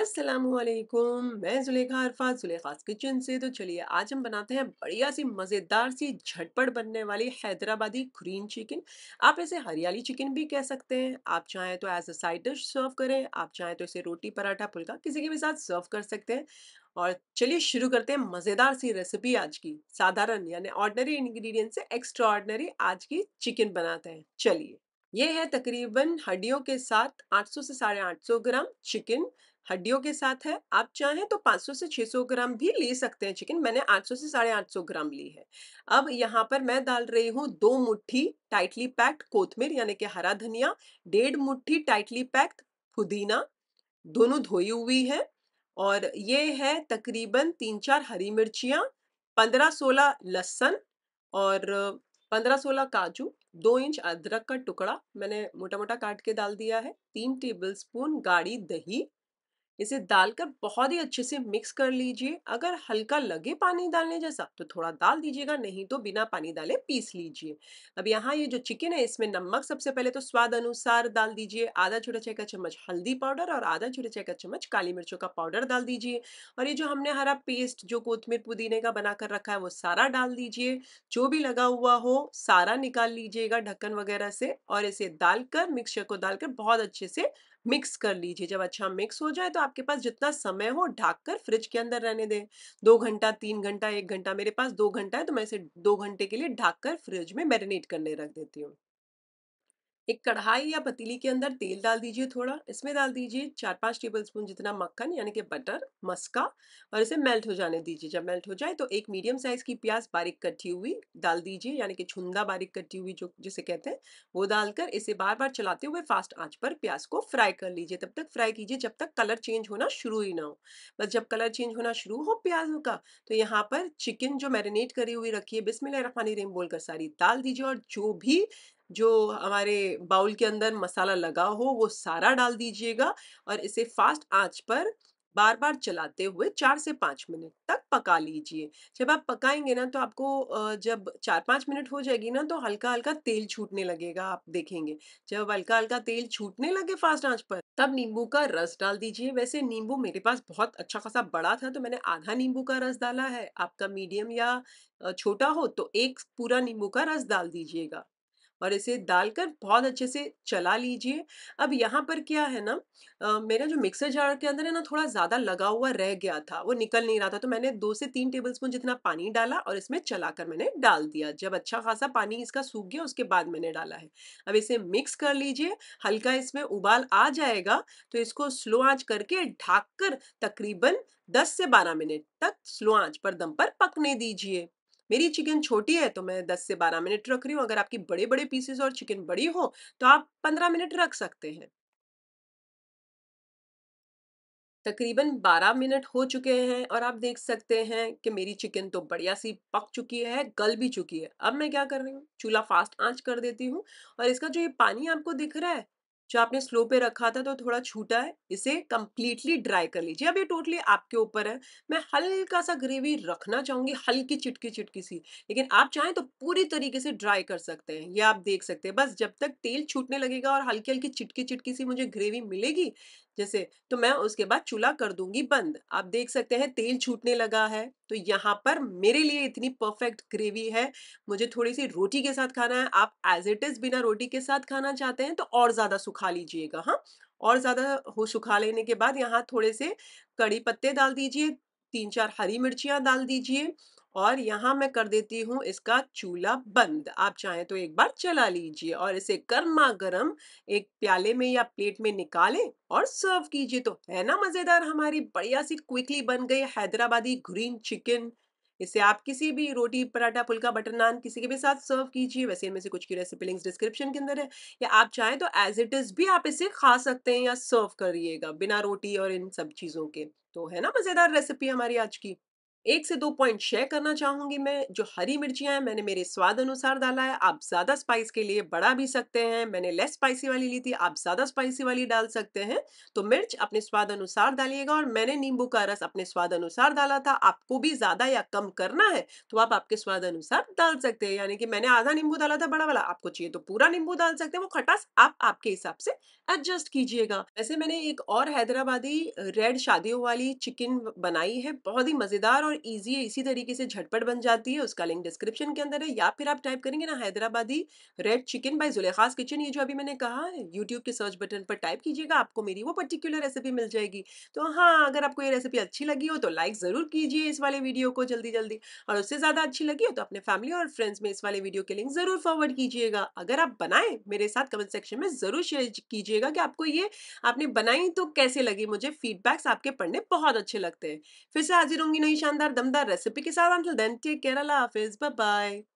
असलकुम मैं जुलेखा अरफा जुलेखा किचन से तो चलिए आज हम बनाते हैं बढ़िया सी मज़ेदार सी झटपट बनने वाली हैदराबादी ग्रीन चिकन आप इसे हरियाली चिकन भी कह सकते हैं आप चाहें तो as a side dish serve करें आप चाहें तो इसे रोटी पराठा फुल्का किसी के भी साथ सर्व कर सकते हैं और चलिए शुरू करते हैं मज़ेदार सी रेसिपी आज की साधारण यानी ऑर्डनरी इन्ग्रीडियंट से एक्स्ट्रा ऑर्डनरी आज की चिकन बनाते हैं चलिए ये है तकरीबन हड्डियों के साथ 800 से साढ़े आठ ग्राम चिकन हड्डियों के साथ है आप चाहें तो 500 से 600 ग्राम भी ले सकते हैं चिकन मैंने 800 से साढ़े आठ ग्राम ली है अब यहाँ पर मैं डाल रही हूँ दो मुट्ठी टाइटली पैक्ड कोथमीर यानी कि हरा धनिया डेढ़ मुट्ठी टाइटली पैक्ड पुदीना दोनों धोई हुई है और ये है तकरीबन तीन चार हरी मिर्चियाँ पंद्रह सोलह लहसन और पंद्रह सोलह काजू दो इंच अदरक का टुकड़ा मैंने मोटा मोटा काट के डाल दिया है तीन टेबलस्पून गाढ़ी दही इसे डालकर बहुत ही अच्छे से मिक्स कर लीजिए अगर हल्का लगे पानी डालने जैसा तो थोड़ा डाल दीजिएगा नहीं तो बिना पानी डाले पीस लीजिए अब यहाँ ये जो चिकन है इसमें नमक सबसे पहले तो स्वाद अनुसार डाल दीजिए आधा छोटा चाय का चम्मच हल्दी पाउडर और आधा छोटा चाय का चम्मच काली मिर्चों का पाउडर डाल दीजिए और ये जो हमने हरा पेस्ट जो कोथमीर पुदीने का बनाकर रखा है वो सारा डाल दीजिए जो भी लगा हुआ हो सारा निकाल लीजिएगा ढक्कन वगैरह से और इसे डालकर मिक्सचर को डालकर बहुत अच्छे से मिक्स कर लीजिए जब अच्छा मिक्स हो जाए तो आपके पास जितना समय हो ढाक कर फ्रिज के अंदर रहने दें दो घंटा तीन घंटा एक घंटा मेरे पास दो घंटा है तो मैं इसे दो घंटे के लिए ढाक कर फ्रिज में मैरिनेट करने रख देती हूँ एक कढ़ाई या पतीली के अंदर तेल डाल दीजिए थोड़ा इसमें डाल दीजिए चार पाँच टेबल स्पून जितना मक्खन यानी कि बटर मस्का और इसे मेल्ट हो जाने दीजिए जब मेल्ट हो जाए तो एक मीडियम साइज़ की प्याज बारीक कटी हुई डाल दीजिए यानी कि छुंदा बारीक कटी हुई जो जिसे कहते हैं वो डालकर इसे बार बार चलाते हुए फास्ट आँच पर प्याज को फ्राई कर लीजिए तब तक फ्राई कीजिए जब तक कलर चेंज होना शुरू ही ना हो बस जब कलर चेंज होना शुरू हो प्याज का तो यहाँ पर चिकन जो मैरिनेट करी हुई रखी है बिस्मिल रखमानी रेम बोलकर सारी डाल दीजिए और जो भी जो हमारे बाउल के अंदर मसाला लगा हो वो सारा डाल दीजिएगा और इसे फास्ट आंच पर बार बार चलाते हुए चार से पाँच मिनट तक पका लीजिए जब आप पकाएंगे ना तो आपको जब चार पाँच मिनट हो जाएगी ना तो हल्का हल्का तेल छूटने लगेगा आप देखेंगे जब हल्का हल्का तेल छूटने लगे फास्ट आंच पर तब नींबू का रस डाल दीजिए वैसे नींबू मेरे पास बहुत अच्छा खासा बड़ा था तो मैंने आधा नींबू का रस डाला है आपका मीडियम या छोटा हो तो एक पूरा नींबू का रस डाल दीजिएगा और इसे डालकर बहुत अच्छे से चला लीजिए अब यहाँ पर क्या है ना मेरा जो मिक्सर जार के अंदर है ना थोड़ा ज़्यादा लगा हुआ रह गया था वो निकल नहीं रहा था तो मैंने दो से तीन टेबल स्पून जितना पानी डाला और इसमें चलाकर मैंने डाल दिया जब अच्छा खासा पानी इसका सूख गया उसके बाद मैंने डाला है अब इसे मिक्स कर लीजिए हल्का इसमें उबाल आ जाएगा तो इसको स्लो आँच करके ढाक कर तकरीबन दस से बारह मिनट तक स्लो आँच पर दम पर पकने दीजिए मेरी चिकन छोटी है तो मैं 10 से 12 मिनट रख रही हूँ अगर आपकी बड़े बड़े पीसेस और चिकन बड़ी हो तो आप 15 मिनट रख सकते हैं तकरीबन 12 मिनट हो चुके हैं और आप देख सकते हैं कि मेरी चिकन तो बढ़िया सी पक चुकी है गल भी चुकी है अब मैं क्या कर रही हूँ चूल्हा फास्ट आंच कर देती हूँ और इसका जो ये पानी आपको दिख रहा है जो आपने स्लो पे रखा था तो थोड़ा छूटा है इसे कम्प्लीटली ड्राई कर लीजिए अब ये टोटली आपके ऊपर है मैं हल्का सा ग्रेवी रखना चाहूंगी हल्की चिटकी चिटकी सी लेकिन आप चाहें तो पूरी तरीके से ड्राई कर सकते हैं ये आप देख सकते हैं बस जब तक तेल छूटने लगेगा और हल्की हल्की चिटकी चिटकी सी मुझे ग्रेवी मिलेगी जैसे तो मैं उसके बाद चूल्हा कर दूंगी बंद आप देख सकते हैं तेल छूटने लगा है तो यहाँ पर मेरे लिए इतनी परफेक्ट ग्रेवी है मुझे थोड़ी सी रोटी के साथ खाना है आप एज इट इज बिना रोटी के साथ खाना चाहते हैं तो और ज्यादा सुख सुखा लीजिएगा हाँ और ज़्यादा हो सुखा लेने के बाद यहाँ थोड़े से कड़ी पत्ते डाल दीजिए तीन चार हरी मिर्चियाँ डाल दीजिए और यहाँ मैं कर देती हूँ इसका चूल्हा बंद आप चाहें तो एक बार चला लीजिए और इसे गर्मा गर्म एक प्याले में या प्लेट में निकालें और सर्व कीजिए तो है ना मज़ेदार हमारी बढ़िया सी क्विकली बन गई हैदराबादी ग्रीन चिकन इसे आप किसी भी रोटी पराठा फुल्का बटर नान किसी के भी साथ सर्व कीजिए वैसे इनमें से कुछ की रेसिपी लिंक्स डिस्क्रिप्शन के अंदर है या आप चाहें तो एज इट इज़ भी आप इसे खा सकते हैं या सर्व करिएगा बिना रोटी और इन सब चीज़ों के तो है ना मज़ेदार रेसिपी हमारी आज की एक से दो पॉइंट शेयर करना चाहूंगी मैं जो हरी मिर्चियां हैं मैंने मेरे स्वाद अनुसार डाला है आप ज़्यादा स्पाइस के लिए बढ़ा भी सकते हैं मैंने लेस स्पाइसी वाली ली थी आप ज़्यादा स्पाइसी वाली डाल सकते हैं तो मिर्च अपने स्वाद अनुसार डालिएगा और मैंने नींबू का रस अपने स्वाद अनुसार डाला था आपको भी ज़्यादा या कम करना है तो आप आपके स्वाद अनुसार डाल सकते हैं यानी कि मैंने आधा नींबू डाला था बड़ा वाला आपको चाहिए तो पूरा नींबू डाल सकते हैं वो खटास आप आपके हिसाब से एडजस्ट कीजिएगा वैसे मैंने एक और हैदराबादी रेड शादियों वाली चिकन बनाई है बहुत ही मज़ेदार और और ईजी है इसी तरीके से झटपट बन जाती है उसका लिंक डिस्क्रिप्शन के अंदर है या फिर आप टाइप करेंगे ना Hyderabadi red chicken by Zulekha's kitchen ये जो अभी मैंने कहा यूट्यूब के सर्च बटन पर टाइप कीजिएगा आपको मेरी वो पर्टिकुलर रेसिपी मिल जाएगी तो हाँ अगर आपको ये रेसिपी अच्छी लगी हो तो लाइक ज़रूर कीजिए इस वाले वीडियो को जल्दी जल्दी और उससे ज़्यादा अच्छी लगी हो तो अपने फैमिली और फ्रेंड्स में इस वाले वीडियो के लिंक ज़रूर फॉरवर्ड कीजिएगा अगर आप बनाएं मेरे साथ कमेंट सेक्शन में ज़रूर शेयर कीजिएगा कि आपको ये आपने बनाई तो कैसे लगी मुझे फीडबैक्स आपके पढ़ने बहुत अच्छे लगते हैं फिर से हाजिर होंगी नई शानदार शानदार दमदार रेसिपी के साथ अंटिल देन टेक केयर अल्लाह हाफिज बाय